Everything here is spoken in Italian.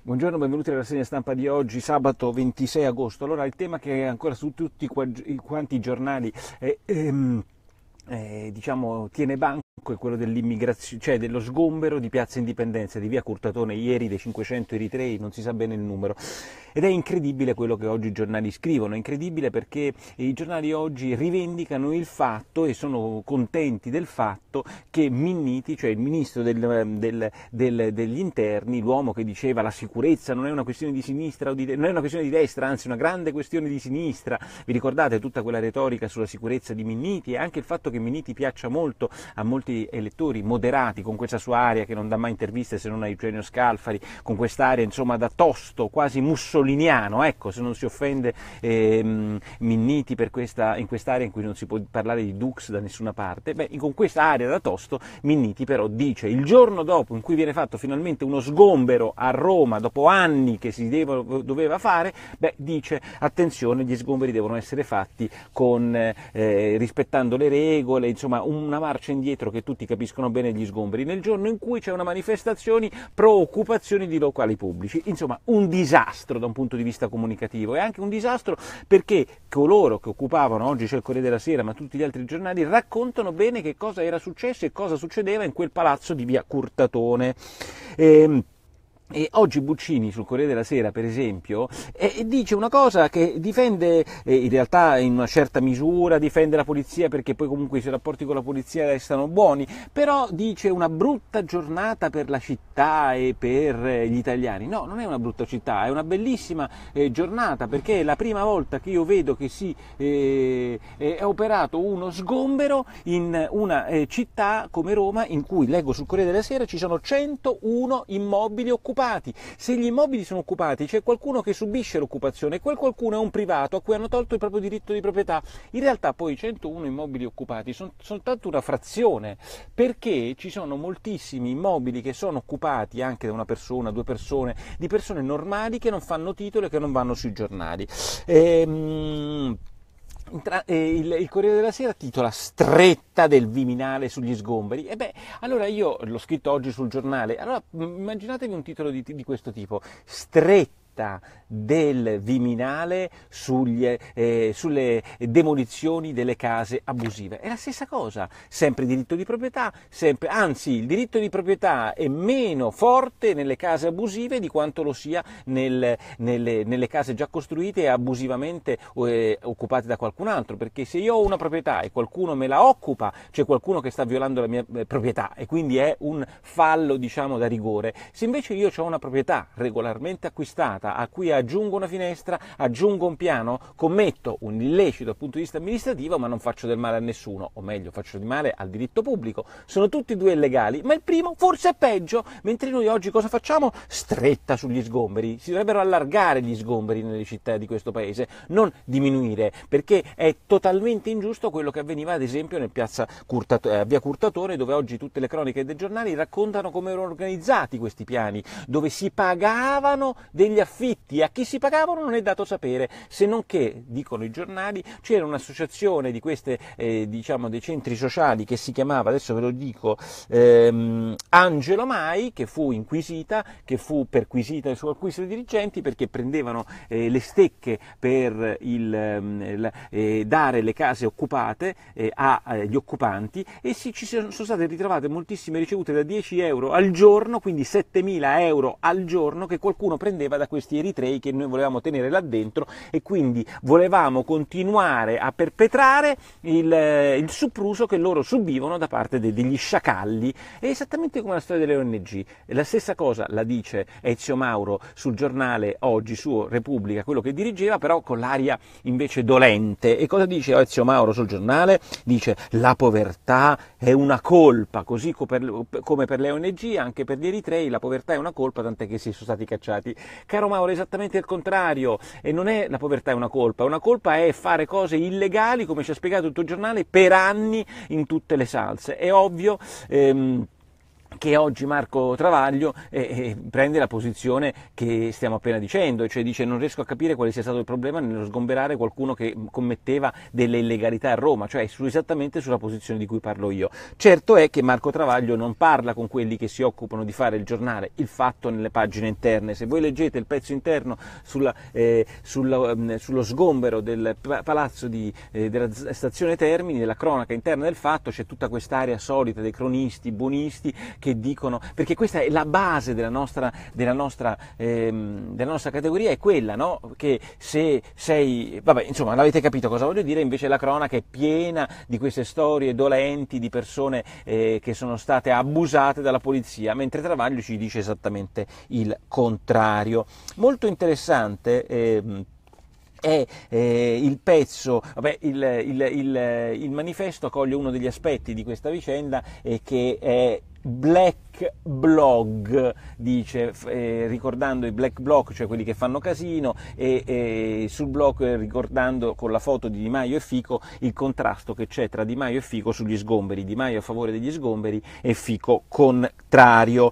Buongiorno, benvenuti alla rassegna stampa di oggi, sabato 26 agosto. Allora, il tema che è ancora su tutti quanti i giornali è, eh, ehm, eh, diciamo, tiene banco quello dell'immigrazione, cioè dello sgombero di Piazza Indipendenza, di via Curtatone, ieri dei 500 eritrei, non si sa bene il numero. Ed è incredibile quello che oggi i giornali scrivono, è incredibile perché i giornali oggi rivendicano il fatto e sono contenti del fatto che Minniti, cioè il ministro del, del, del, degli interni, l'uomo che diceva la sicurezza non è una questione di sinistra o di, non è una questione di destra, anzi una grande questione di sinistra, vi ricordate tutta quella retorica sulla sicurezza di Minniti e anche il fatto che Minniti piaccia molto a molti molti elettori moderati con questa sua aria che non dà mai interviste se non a Eugenio Scalfari, con quest'aria insomma da tosto, quasi mussoliniano, ecco se non si offende eh, Minniti questa, in quest'area in cui non si può parlare di Dux da nessuna parte, beh con questa aria da tosto Minniti però dice il giorno dopo in cui viene fatto finalmente uno sgombero a Roma dopo anni che si devo, doveva fare, beh dice attenzione gli sgomberi devono essere fatti con, eh, rispettando le regole, insomma una marcia indietro che che tutti capiscono bene gli sgomberi, nel giorno in cui c'è una manifestazione pro occupazioni di locali pubblici. Insomma, un disastro da un punto di vista comunicativo e anche un disastro perché coloro che occupavano, oggi c'è il Corriere della Sera, ma tutti gli altri giornali, raccontano bene che cosa era successo e cosa succedeva in quel palazzo di via Curtatone. Ehm, e oggi Buccini sul Corriere della Sera, per esempio, eh, dice una cosa che difende eh, in realtà in una certa misura, difende la polizia perché poi comunque i suoi rapporti con la polizia restano buoni, però dice una brutta giornata per la città e per eh, gli italiani. No, non è una brutta città, è una bellissima eh, giornata perché è la prima volta che io vedo che si eh, è operato uno sgombero in una eh, città come Roma in cui, leggo sul Corriere della Sera, ci sono 101 immobili occupati occupati. Se gli immobili sono occupati c'è qualcuno che subisce l'occupazione e quel qualcuno è un privato a cui hanno tolto il proprio diritto di proprietà. In realtà poi 101 immobili occupati sono soltanto una frazione perché ci sono moltissimi immobili che sono occupati anche da una persona, due persone, di persone normali che non fanno titolo e che non vanno sui giornali. Ehm... Eh, il, il, Corriere della Sera titola stretta del Viminale sugli sgomberi. E beh, allora io l'ho scritto oggi sul giornale, allora immaginatevi un titolo di, di questo tipo, stretta inchiesta del Viminale sugli, eh, eh, sulle demolizioni delle case abusive. È la stessa cosa, sempre diritto di proprietà, sempre, anzi il diritto di proprietà è meno forte nelle case abusive di quanto lo sia nel, nelle, nelle, case già costruite e abusivamente eh, occupate da qualcun altro, perché se io ho una proprietà e qualcuno me la occupa, c'è qualcuno che sta violando la mia eh, proprietà e quindi è un fallo diciamo da rigore. Se invece io ho una proprietà regolarmente acquistata, porta a cui aggiungo una finestra, aggiungo un piano, commetto un illecito dal punto di vista amministrativo ma non faccio del male a nessuno, o meglio faccio di male al diritto pubblico. Sono tutti e due illegali, ma il primo forse è peggio, mentre noi oggi cosa facciamo? Stretta sugli sgomberi, si dovrebbero allargare gli sgomberi nelle città di questo paese, non diminuire, perché è totalmente ingiusto quello che avveniva ad esempio nel piazza Curtatore, eh, via Curtatore dove oggi tutte le croniche dei giornali raccontano come erano organizzati questi piani, dove si pagavano degli affari affitti, a chi si pagavano non è dato sapere, se non che, dicono i giornali, c'era un'associazione di queste, eh, diciamo, dei centri sociali che si chiamava, adesso ve lo dico, ehm, Angelo Mai, che fu inquisita, che fu perquisita su alcuni suoi dirigenti perché prendevano eh, le stecche per il, ehm, eh, dare le case occupate eh, agli eh, occupanti e si, ci sono, sono state ritrovate moltissime ricevute da 10 euro al giorno, quindi 7.000 euro al giorno che qualcuno prendeva da questi terroristi eritrei che noi volevamo tenere là dentro e quindi volevamo continuare a perpetrare il, eh, il suppruso che loro subivano da parte de, degli sciacalli. È esattamente come la storia delle ONG. La stessa cosa la dice Ezio Mauro sul giornale oggi suo Repubblica, quello che dirigeva, però con l'aria invece dolente. E cosa dice Ezio Mauro sul giornale? Dice la povertà è una colpa, così come per le ONG, anche per gli eritrei la povertà è una colpa, tant'è che si sono stati cacciati. Caro ora esattamente il contrario e non è la povertà è una colpa, una colpa è fare cose illegali come ci ha spiegato il tuo giornale per anni in tutte le salse. È ovvio ehm, che oggi Marco Travaglio eh, eh, prende la posizione che stiamo appena dicendo, cioè dice non riesco a capire quale sia stato il problema nello sgomberare qualcuno che commetteva delle illegalità a Roma, cioè su, esattamente sulla posizione di cui parlo io. Certo è che Marco Travaglio non parla con quelli che si occupano di fare il giornale, il fatto nelle pagine interne, se voi leggete il pezzo interno sulla, eh, sulla, mh, mm, sullo sgombero del palazzo di, eh, della stazione Termini, della cronaca interna del fatto, c'è tutta quest'area solita dei cronisti, buonisti, che che dicono, perché questa è la base della nostra, della nostra, ehm, della nostra categoria, è quella, no? Che se sei, vabbè, insomma, l'avete capito cosa voglio dire, invece la cronaca è piena di queste storie dolenti di persone eh, che sono state abusate dalla polizia, mentre Travaglio ci dice esattamente il contrario. Molto interessante. Ehm, è eh, il pezzo, vabbè, il, il, il, il, manifesto coglie uno degli aspetti di questa vicenda eh, che è black blog, dice, eh, ricordando i black block, cioè quelli che fanno casino, e, e sul blog eh, ricordando con la foto di Di Maio e Fico il contrasto che c'è tra Di Maio e Fico sugli sgomberi, Di Maio a favore degli sgomberi e Fico contrario.